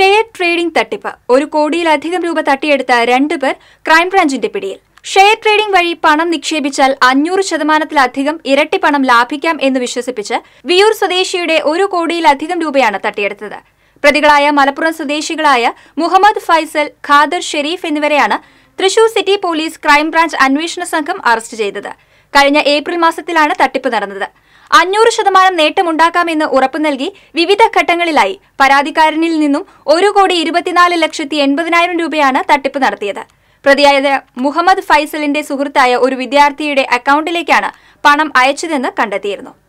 share trading തട്ടിപ്പ് ഒരു കോടിയിലധികം രൂപ തട്ടിയെടുത്ത രണ്ടുപേർ ക്രൈംബ്രാഞ്ചിന്റെ പിടിയിൽ ഷെയർ ട്രേഡിംഗ് വഴി പണം നിക്ഷേപിച്ചാൽ അഞ്ഞൂറ് ശതമാനത്തിലധികം ഇരട്ടി പണം ലാഭിക്കാം എന്ന് വിശ്വസിപ്പിച്ച് വിയൂർ സ്വദേശിയുടെ ഒരു കോടിയിലധികം രൂപയാണ് തട്ടിയെടുത്തത് പ്രതികളായ മലപ്പുറം സ്വദേശികളായ മുഹമ്മദ് ഫൈസൽ ഖാദർ ഷെരീഫ് എന്നിവരെയാണ് തൃശൂർ സിറ്റി പോലീസ് ക്രൈംബ്രാഞ്ച് അന്വേഷണ സംഘം അറസ്റ്റ് ചെയ്തത് കഴിഞ്ഞ ഏപ്രിൽ മാസത്തിലാണ് തട്ടിപ്പ് നടന്നത് അഞ്ഞൂറ് ശതമാനം നേട്ടമുണ്ടാക്കാമെന്ന് ഉറപ്പു നൽകി വിവിധ ഘട്ടങ്ങളിലായി പരാതിക്കാരനിൽ നിന്നും ഒരു കോടി ഇരുപത്തിനാല് ലക്ഷത്തി എൺപതിനായിരം രൂപയാണ് തട്ടിപ്പ് നടത്തിയത് പ്രതിയായ മുഹമ്മദ് ഫൈസലിന്റെ സുഹൃത്തായ ഒരു വിദ്യാർത്ഥിയുടെ അക്കൗണ്ടിലേക്കാണ് പണം അയച്ചതെന്ന് കണ്ടെത്തിയിരുന്നു